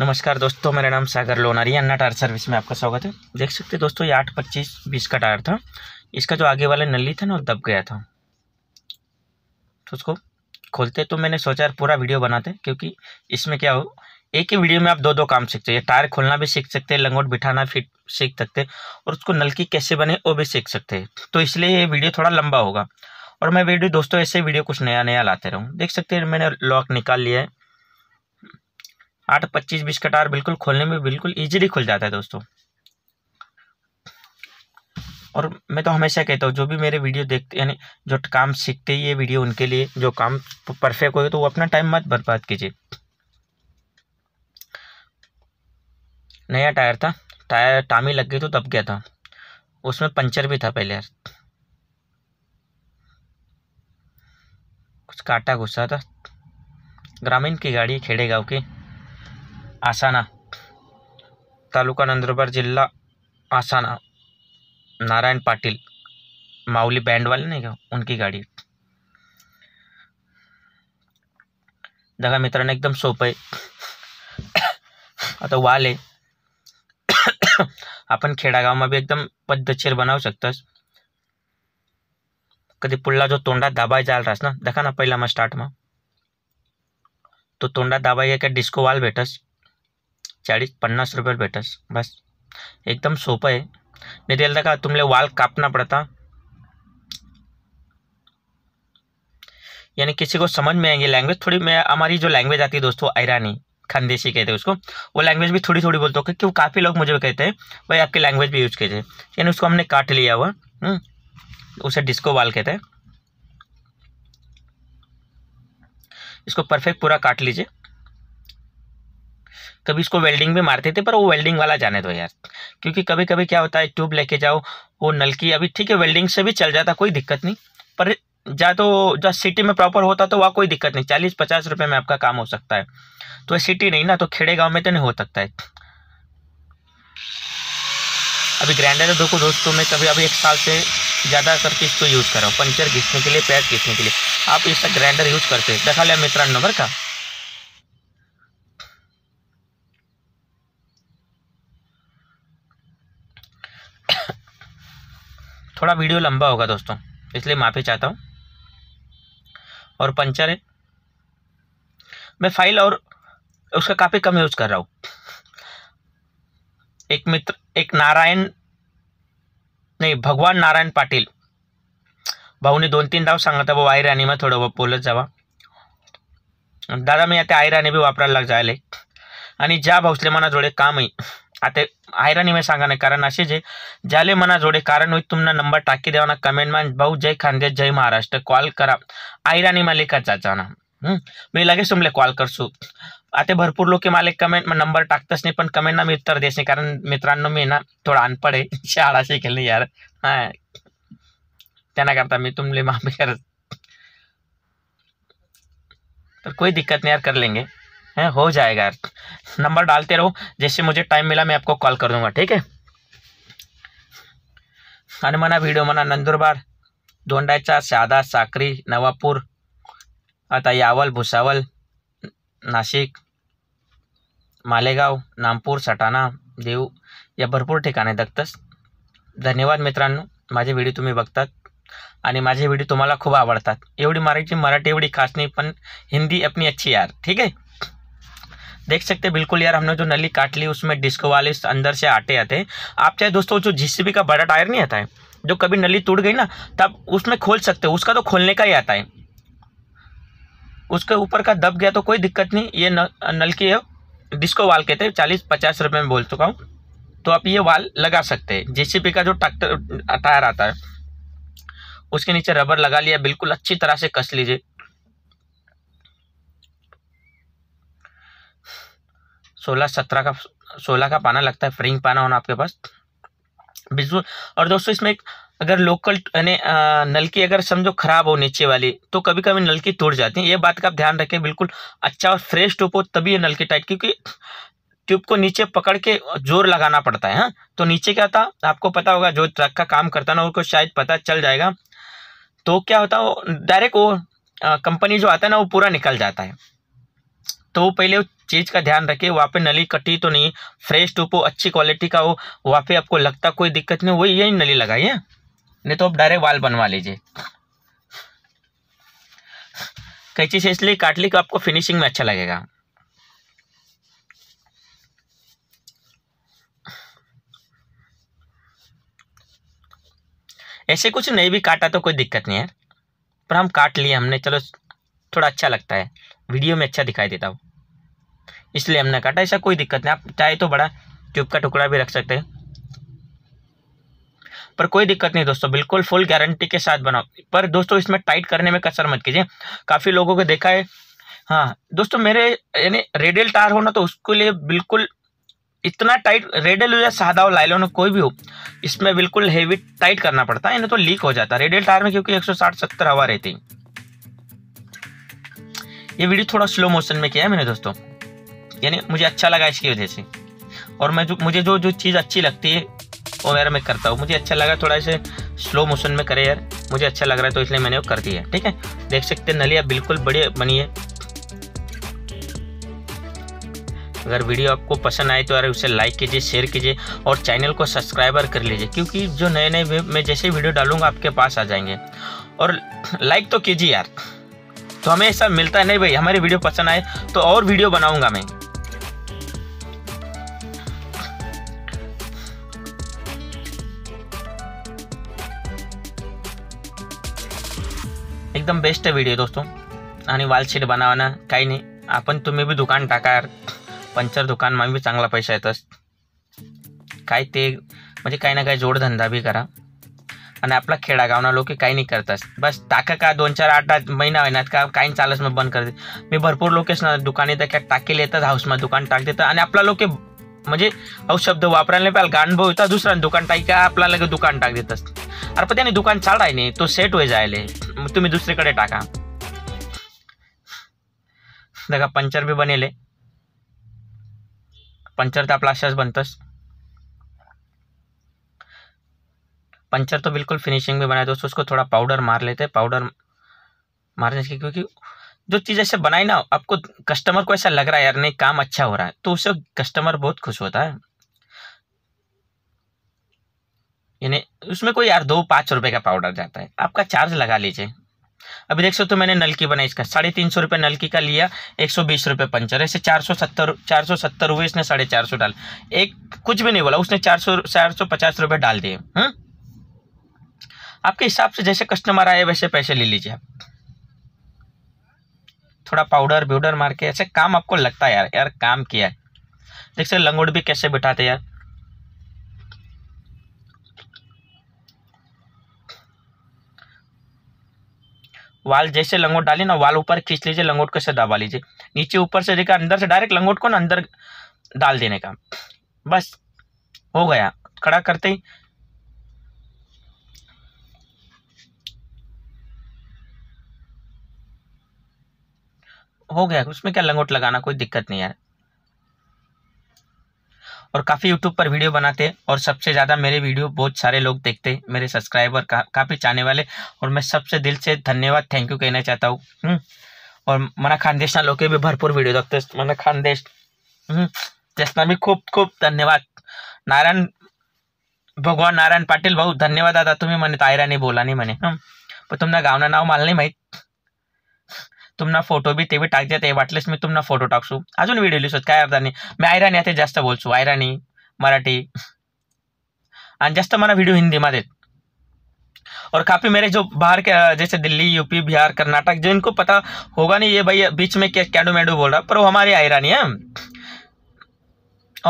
नमस्कार दोस्तों मेरा नाम सागर लोनारी अन्ना टायर सर्विस में आपका स्वागत है देख सकते हैं दोस्तों ये आठ पच्चीस बीस का टायर था इसका जो आगे वाला नली था ना वो दब गया था तो उसको खोलते तो मैंने सोचा यार पूरा वीडियो बनाते क्योंकि इसमें क्या हो एक ही वीडियो में आप दो दो काम सीखते ये टायर खोलना भी सीख सकते हैं लंगोट बिठाना फिट सीख सकते और उसको नलकी कैसे बने वो भी सीख सकते हैं तो इसलिए ये वीडियो थोड़ा लंबा होगा और मैं वीडियो दोस्तों ऐसे वीडियो कुछ नया नया लाते रहूँ देख सकते हैं मैंने लॉक निकाल लिया है आठ पच्चीस बीस का टायर बिल्कुल खोलने में बिल्कुल ईजिली खुल जाता है दोस्तों और मैं तो हमेशा कहता हूँ जो भी मेरे वीडियो देखते यानी जो काम सीखते ही ये वीडियो उनके लिए जो काम परफेक्ट हो तो वो अपना टाइम मत बर्बाद कीजिए नया टायर था टायर टामी लग गई तो दब गया था उसमें पंचर भी था पहले कुछ काटा गुस्सा था ग्रामीण की गाड़ी खेड़े गाँव की आसाना तालुका नंदुरबार जिल्ला आसाना नारायण पाटिल माउली बैंड वाले नहीं क्या उनकी गाडी बघा मित्रांनो एकदम सोपं आहे आता वाल आहे आपण में भी एकदम पद्धतशीर बनाऊ शकतोस कभी पुढला जो तोंडात दाबाय जाल रहा ना देखा ना पहिला मग स्टार्ट में तो दाबाई है क्या डिस्को वाल भेटस चाळीस पन्नास रुपये भेटस बस एकदम सोपं आहे मी त्याला का तुमले वाल कापना पड़ता यानी किसी को समझ में आएंगे लैंग्वेज थोड़ी मैं हमारी जो लैंग्वेज आती है दोस्तों ईरानी खानदेशी कहते हैं उसको वो लैंग्वेज भी थोड़ी थोड़ी बोलते हो क्योंकि काफ़ी लोग मुझे कहते हैं भाई आपकी लैंग्वेज भी यूज़ कीजिए यानी उसको हमने काट लिया हुआ हम्म, उसे डिस्को वाल कहते हैं इसको परफेक्ट पूरा काट लीजिए कभी इसको वेल्डिंग भी मारते थे पर वो वेल्डिंग वाला जाने दो यार क्योंकि कभी कभी क्या होता है ट्यूब लेके जाओ वो नलकी अभी ठीक है वेल्डिंग से भी चल जाता कोई दिक्कत नहीं पर जा तो जब सिटी में प्रॉपर होता तो वहाँ कोई दिक्कत नहीं चालीस पचास रुपये में आपका काम हो सकता है तो सिटी नहीं ना तो खेड़े गाँव में तो नहीं हो सकता है अभी ग्राइंडर देखो दोस्तों मैं कभी अभी एक साल से ज़्यादा करके इसको यूज़ कर रहा हूँ पंचर घिसने के लिए पैर घिसने के लिए आप इसका ग्राइंडर यूज़ करते दिखा लिया मित्रान नंबर का थोड़ा वीडियो लंबा होगा दोस्तों इसलिए माफ़ी चाहता हूँ और पंचर है मैं फाइल और उसका काफ़ी कम यूज़ कर रहा हूँ एक मित्र एक नारायण नहीं भगवान नारायण पाटील भाऊने दोन तीन डाव सांगत भाऊ आयराणी मग थोडं बोलत जावा दादा मी आई राणी भी वापरायला जायला आणि ज्या भाऊसले मनाजोडे काम आहे आते આતે આયરાની મેં સાંગાને કારણ હશે છે જાલે મના જોડે કારણ હોય તુમના નંબર ટાંકી દેવાના કમેન્ટમાં બહુ જય ખાંદે જય મહારાષ્ટ્ર કોલ કરા આયરાનીમાં લેખા ચાચાના मैं लगे લગેશ कॉल कर કરશું आते भरपूर लोक मला कमेंटमध्ये नंबर टाकता नहीं पमेंट कमेंटना मी उत्तर देस नहीं कारण मित्रों मी ना थोडा अनपढ़ शाला शिकल नहीं यार हाँ त्यांना करता मी तुमले माफी करत कोई दिक्कत नहीं यार कर लेंगे है हो जाएगा यार नंबर डालते रहो जैसे मुझे टाइम मिला मैं आपको कॉल कर दूंगा ठीक है हनुमाना वीडियो मना नंदुरबार धोंडाचा सादा साकरी नवापुर आता यावल भुसावल नाशिक मालेगाव नामपूर सटाणा देव या भरपूर ठिकाणे दक्तस धन्यवाद मित्रांनो माझे व्हिडिओ तुम्ही बघतात आणि माझे व्हिडिओ तुम्हाला खूप आवडतात मराठी मराठी एवढी खास नहीं पन हिंदी अपनी अच्छी यार ठीक है देख सकते हैं बिल्कुल यार हमने जो नली काट ली उसमें डिस्क वाले अंदर से आटे आते हैं आप चाहे दोस्तों जो जीसीबी का बड़ा टायर नहीं आता है जो कभी नली टूट गई ना तब उसमें खोल सकते हो उसका तो खोलने का ही आता है उसके ऊपर का दब गया तो कोई दिक्कत नहीं ये नल की डिस्को वाल कहते हैं चालीस पचास रुपये में बोल चुका हूँ तो आप ये वाल लगा सकते हैं जेसीपी का जो ट्रैक्टर टायर आता है उसके नीचे रबर लगा लिया बिल्कुल अच्छी तरह से कस लीजिए सोलह सत्रह का सोलह का पाना लगता है फ्रिंग पाना होना आपके पास बिजू और दोस्तों इसमें एक अगर लोकल यानी नलकी अगर समझो खराब हो नीचे वाली तो कभी कभी नलकी टूट जाती है ये बात का आप ध्यान रखें बिल्कुल अच्छा और फ्रेश ट्यूब हो तभी ये नलकी टाइट क्योंकि ट्यूब को नीचे पकड़ के जोर लगाना पड़ता है हाँ तो नीचे क्या होता आपको पता होगा जो ट्रक का काम करता ना उनको शायद पता चल जाएगा तो क्या होता है डायरेक्ट वो कंपनी जो आता है ना वो पूरा निकल जाता है तो वो पहले चीज़ का ध्यान रखिए वहाँ पे नली कटी तो नहीं फ्रेश टूप हो अच्छी क्वालिटी का हो वहाँ पे आपको लगता कोई दिक्कत नहीं वही यही नली लगाइए नहीं तो आप डायरेक्ट वाल बनवा लीजिए कैची से इसलिए काट ली कि आपको फिनिशिंग में अच्छा लगेगा ऐसे कुछ नहीं भी काटा तो कोई दिक्कत नहीं है पर हम काट लिए हमने चलो थोड़ा अच्छा लगता है वीडियो में अच्छा दिखाई देता हूँ इसलिए हमने काटा ऐसा कोई दिक्कत नहीं आप चाहे तो बड़ा ट्यूब का टुकड़ा भी रख सकते हैं पर कोई दिक्कत नहीं दोस्तों बिल्कुल फुल गारंटी के साथ बनाओ पर दोस्तों इसमें टाइट करने में कसर मत कीजिए काफ़ी लोगों को देखा है हाँ दोस्तों मेरे यानी रेडियल टायर हो ना तो उसके लिए बिल्कुल इतना टाइट रेडियल हो या सादा हो लाइलो कोई भी हो इसमें बिल्कुल हेवी टाइट करना पड़ता है ना तो लीक हो जाता है रेडियल टायर में क्योंकि साठ सत्तर हवा रहती है ये वीडियो थोड़ा स्लो मोशन में किया है मैंने दोस्तों यानी मुझे अच्छा लगा इसकी वजह से और मैं जो मुझे जो जो चीज़ अच्छी लगती है वो वगैरह मैं करता हूँ मुझे अच्छा लगा थोड़ा इसे स्लो मोशन में करे यार मुझे अच्छा लग रहा है तो इसलिए मैंने वो कर दिया ठीक है देख सकते हैं नलिया बिल्कुल बढ़िया बनी है अगर वीडियो आपको पसंद आए तो यार उसे लाइक कीजिए शेयर कीजिए और चैनल को सब्सक्राइबर कर लीजिए क्योंकि जो नए नए मैं जैसे वीडियो डालूंगा आपके पास आ जाएंगे और लाइक तो कीजिए यार तो हमें ऐसा मिलता है नहीं भाई हमारी वीडियो पसंद आए तो और वीडियो बनाऊंगा मैं एकदम बेस्ट है व्हिडिओ दोस्तों वॉलशीट वालशीट बनावाना काही नाही आपण तुम्ही बी दुकान टाका यार पंचर दुकान मग बी चांगला पैसा येतच काय जोडधंदा भी करा आणि आपला खेडागावना लोक काही नाही करतात बस टाका का दोन चार आठ आठ महिना महिन्यात का काही चालत मग बंद करते मी भरपूर ना दुकाने त्या काय टाकेल येतात हाऊसमध्ये दुकान टाक देतात आणि आपला लोक म्हणजे शब्द वापरायला नाही पाहिजे गाणभव दुसरा दुकान टाकी का आपल्याला लगे दुकान टाक देत अरे पण त्याने दुकान चालाय नाही तो सेट होई जायले तुम्ही दुसरीकडे टाका बघा पंचर बी बनेले पंचर तर आपला अशाच बनतस पंचर तो बिल्कुल फिनिशिंग में बनाया दोस्तों उसको थोड़ा पाउडर मार लेते हैं पाउडर मारने से क्योंकि जो चीज़ ऐसे बनाई ना आपको कस्टमर को ऐसा लग रहा है यार नहीं काम अच्छा हो रहा है तो उससे कस्टमर बहुत खुश होता है यानी उसमें कोई यार दो पाँच रुपये का पाउडर जाता है आपका चार्ज लगा लीजिए अभी देख सकते हो मैंने नलकी बनाई इसका साढ़े तीन सौ रुपये नलकी का लिया एक सौ बीस रुपये पंचर ऐसे चार सौ सत्तर चार सौ सत्तर हुए इसने साढ़े चार सौ डाल एक कुछ भी नहीं बोला उसने चार सौ चार सौ पचास रुपये डाल दिए हम्म आपके हिसाब से जैसे कस्टमर आए वैसे पैसे ले लीजिए आप थोड़ा पाउडर ब्यूडर मार के ऐसे काम आपको लगता है यार यार काम किया है सकते लंगोट भी कैसे बिठाते यार वाल जैसे लंगोट डाली ना वाल ऊपर खींच लीजिए लंगोट को दबा लीजिए नीचे ऊपर से देखा अंदर से डायरेक्ट लंगोट को ना अंदर डाल देने का बस हो गया खड़ा करते ही हो गया उसमें क्या लंगोट लगाना कोई दिक्कत नहीं है और काफ़ी यूट्यूब पर वीडियो बनाते और सबसे ज़्यादा मेरे वीडियो बहुत सारे लोग देखते मेरे सब्सक्राइबर का, काफ़ी चाहने वाले और मैं सबसे दिल से धन्यवाद थैंक यू कहना चाहता हूँ हम्म, और मना खानदेश ना लोग भी भरपूर वीडियो देखते मना खानदेश त्यासना हम्म, भी खूब खूब धन्यवाद नारायण भगवान नारायण पाटिल भाऊ धन्यवाद आता मैंने तायरा तो नहीं बोला नहीं मैंने हम्म, पण तुमना गाँव नाव मला नहीं मैं तुम्हारा फोटो भी ते टाक देते ते वाटलेस मी तुमना फोटो टाकसू अजु वीडियो लिखो क्या अर्थ नहीं मैं आयराणी आता जास्त बोलसू आयराणी मराठी आणि जास्त वीडियो हिंदी हिंदीमध्ये और काफ़ी मेरे जो बाहर के जैसे दिल्ली यूपी बिहार कर्नाटक जिनको पता होगा नहीं ये भाई बीच में क्या कैडो मैडो बोल रहा पर वो हमारे आयरानी है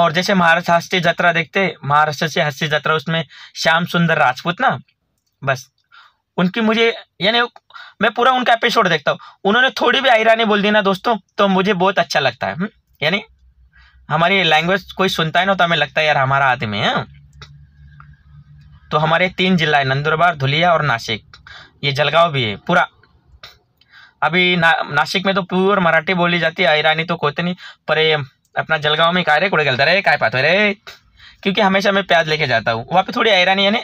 और जैसे महाराष्ट्र हस्ती जत्रा देखते महाराष्ट्र से हस्ती जत्रा उसमें श्याम सुंदर राजपूत ना बस उनकी मुझे यानी मैं पूरा उनका एपिसोड देखता हूँ उन्होंने थोड़ी भी आईरानी बोल दी ना दोस्तों तो मुझे बहुत अच्छा लगता है हम्म? यानी हमारी लैंग्वेज कोई सुनता ही ना तो हमें लगता है यार हमारा आदमी है तो हमारे तीन जिला है नंदुरबार धुलिया और नासिक ये जलगांव भी है पूरा अभी ना, नासिक में तो प्योर मराठी बोली जाती है ईरानी तो कोते नहीं पर अपना जलगांव में काय रे गलता रे काय पाते रे क्योंकि हमेशा मैं प्याज लेके जाता हूँ वहाँ पे थोड़ी ईरानी यानी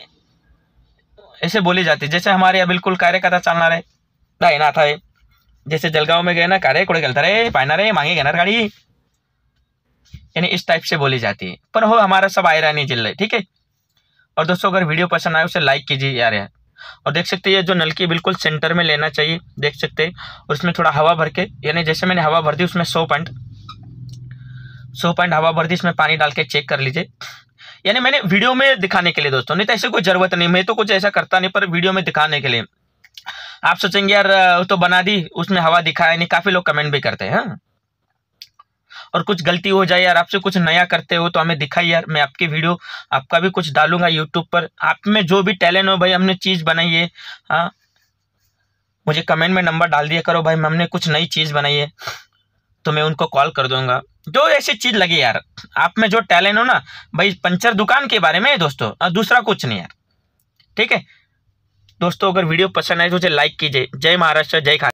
ऐसे बोली जाती है जैसे हमारे यहाँ बिल्कुल कायरे कथा चलना रहे ना था जैसे जलगांव में गए ना कारे कोड़े गलता रे पाना रे मांगे गए ना गाड़ी यानी इस टाइप से बोली जाती है पर हो हमारा सब आयरानी जिले ठीक है और दोस्तों अगर वीडियो पसंद आए उसे लाइक कीजिए यार यार और देख सकते हैं ये जो नलकी बिल्कुल सेंटर में लेना चाहिए देख सकते हैं और उसमें थोड़ा हवा भर के यानी जैसे मैंने हवा भर दी उसमें सौ पॉइंट सौ पॉइंट हवा भर दी इसमें पानी डाल के चेक कर लीजिए यानी मैंने वीडियो में दिखाने के लिए दोस्तों नहीं तो ऐसे कोई ज़रूरत नहीं मैं तो कुछ ऐसा करता नहीं पर वीडियो में दिखाने के लिए आप सोचेंगे यार तो बना दी उसमें हवा दिखाया नहीं काफ़ी लोग कमेंट भी करते हैं हाँ। और कुछ गलती हो जाए यार आपसे कुछ नया करते हो तो हमें दिखाई यार मैं आपकी वीडियो आपका भी कुछ डालूंगा यूट्यूब पर आप में जो भी टैलेंट हो भाई हमने चीज़ बनाई है हाँ मुझे कमेंट में नंबर डाल दिया करो भाई हमने कुछ नई चीज़ बनाई है तो मैं उनको कॉल कर दूंगा जो ऐसी चीज़ लगी यार आप में जो टैलेंट हो ना भाई पंचर दुकान के बारे में दोस्तों दूसरा कुछ नहीं यार ठीक है दोस्तों अगर वीडियो पसंद आए तो उसे लाइक कीजिए जय महाराष्ट्र जय खान